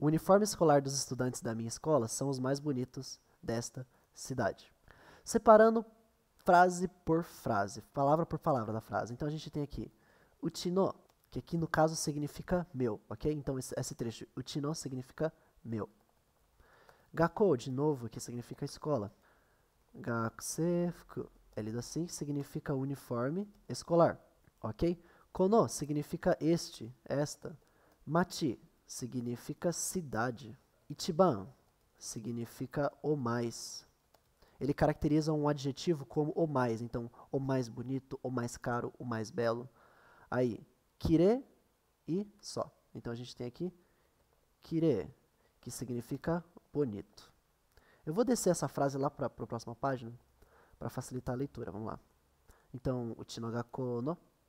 O uniforme escolar dos estudantes da minha escola são os mais bonitos desta cidade. Separando frase por frase, palavra por palavra da frase. Então a gente tem aqui Utino, que aqui no caso significa meu, ok? Então esse, trecho Utino significa meu. Gakou, de novo, que significa escola. Gakusefuku é lido assim, significa uniforme escolar ok? Kono significa este, esta. Machi significa cidade. Ichiban significa o mais. Ele caracteriza um adjetivo como o mais, então o mais bonito, o mais caro, o mais belo. Aí, kire e só. Então a gente tem aqui kire, que significa bonito. Eu vou descer essa frase lá para a próxima página, para facilitar a leitura, vamos lá. Então, o Tinogakono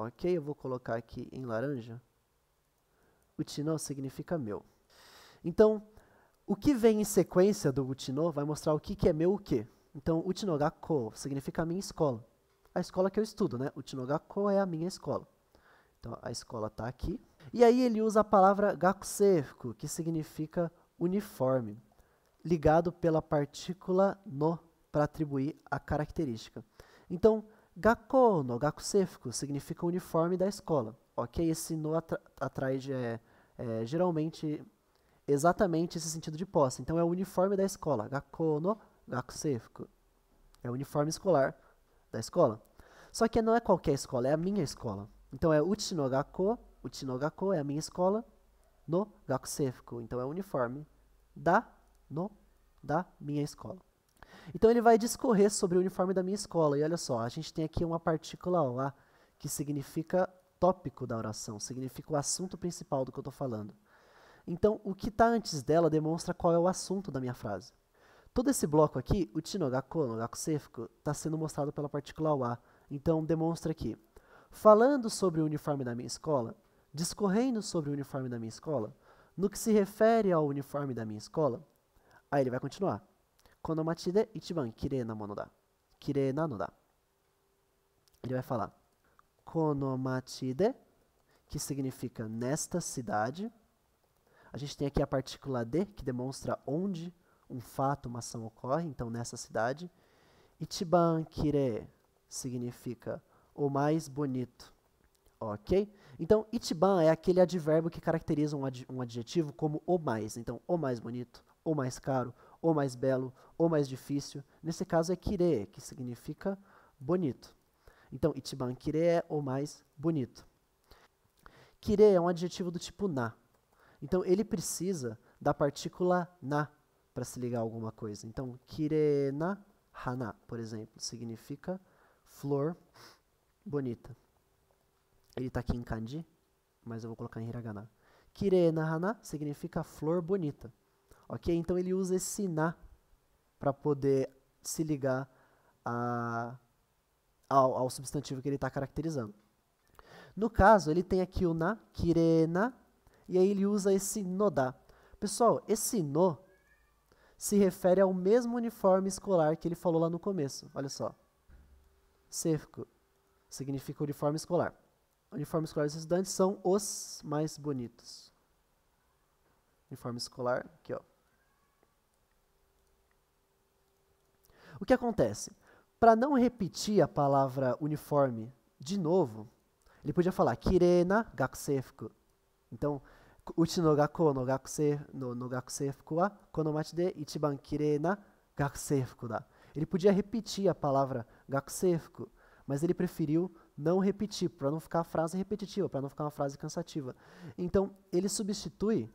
Ok, eu vou colocar aqui em laranja. Utinó significa meu. Então, o que vem em sequência do Utinó vai mostrar o que, que é meu o quê? Então, Utinogakko significa minha escola. A escola que eu estudo, né? Utinogakko é a minha escola. Então, a escola está aqui. E aí ele usa a palavra gakuserku, que significa uniforme, ligado pela partícula no para atribuir a característica. Então, Gakono, gakuseifuku, significa uniforme da escola. Ok? Esse no atrás atrai é, é, geralmente exatamente esse sentido de posse. Então é o uniforme da escola. Gakono, gakuseifuku. É o uniforme escolar da escola. Só que não é qualquer escola, é a minha escola. Então é uchi no gakko, uchi no gakko é a minha escola, no gakuseifuku. Então é o uniforme da, no, da minha escola. Então ele vai discorrer sobre o uniforme da minha escola. E olha só, a gente tem aqui uma partícula lá que significa tópico da oração, significa o assunto principal do que eu estou falando. Então, o que está antes dela demonstra qual é o assunto da minha frase. Todo esse bloco aqui, o Chinogako no Gakuseifuku, está sendo mostrado pela partícula wa. Então, demonstra aqui falando sobre o uniforme da minha escola, discorrendo sobre o uniforme da minha escola, no que se refere ao uniforme da minha escola, aí ele vai continuar. この街で一番綺麗なものだ。綺麗なのだ。Ele vai falar. Konomatide, que significa nesta cidade. A gente tem aqui a partícula de, que demonstra onde um fato, uma ação ocorre, então nessa cidade. Ichiban kire significa o mais bonito. Ok? Então, Ichiban é aquele advérbio que caracteriza um, ad, um adjetivo como o mais. Então, o mais bonito, o mais caro, ou mais belo, ou mais difícil. Nesse caso é kiree, que significa bonito. Então, ichiban é o mais bonito. Kiree é um adjetivo do tipo na. Então, ele precisa da partícula na para se ligar a alguma coisa. Então, kire na hana, por exemplo, significa flor bonita. Ele está aqui em kanji, mas eu vou colocar em hiragana. Kire na hana significa flor bonita. Ok? Então ele usa esse na para poder se ligar a, ao, ao substantivo que ele está caracterizando. No caso, ele tem aqui o na, kirena, e aí ele usa esse nodá. Pessoal, esse no se refere ao mesmo uniforme escolar que ele falou lá no começo. Olha só. Sefco significa uniforme escolar. Uniforme escolar dos estudantes são os mais bonitos. Uniforme escolar, aqui ó. O que acontece? Para não repetir a palavra uniforme de novo, ele podia falar kirena gakusefuku. Então, uchi no gakko no gakuse no, no gakusefuku wa de ichiban kirena gakusefuku da. Ele podia repetir a palavra gakusefuku, mas ele preferiu não repetir, para não ficar a frase repetitiva, para não ficar uma frase cansativa. Então, ele substitui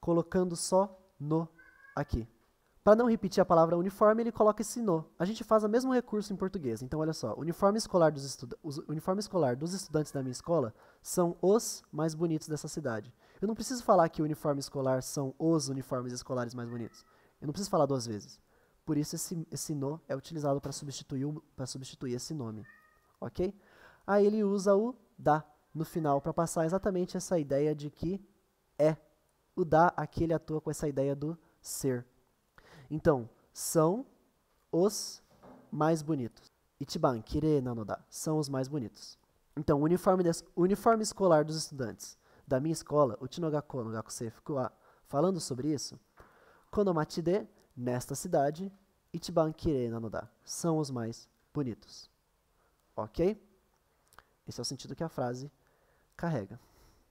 colocando só no aqui. Para não repetir a palavra uniforme, ele coloca esse no. A gente faz o mesmo recurso em português. Então, olha só, uniforme escolar dos, os, uniforme escolar dos estudantes da minha escola são os mais bonitos dessa cidade. Eu não preciso falar que o uniforme escolar são os uniformes escolares mais bonitos. Eu não preciso falar duas vezes. Por isso, esse, esse no é utilizado para substituir, substituir esse nome. Ok? Aí ele usa o da no final para passar exatamente essa ideia de que é. O da aqui ele atua com essa ideia do ser. Então, são os mais bonitos. Ichiban kire nanoda. São os mais bonitos. Então, o uniforme, des, uniforme escolar dos estudantes da minha escola, Uchinogakko no Gakusei a falando sobre isso, Konomachi nesta cidade, Ichiban kirei nanoda. São os mais bonitos. Ok? Esse é o sentido que a frase carrega.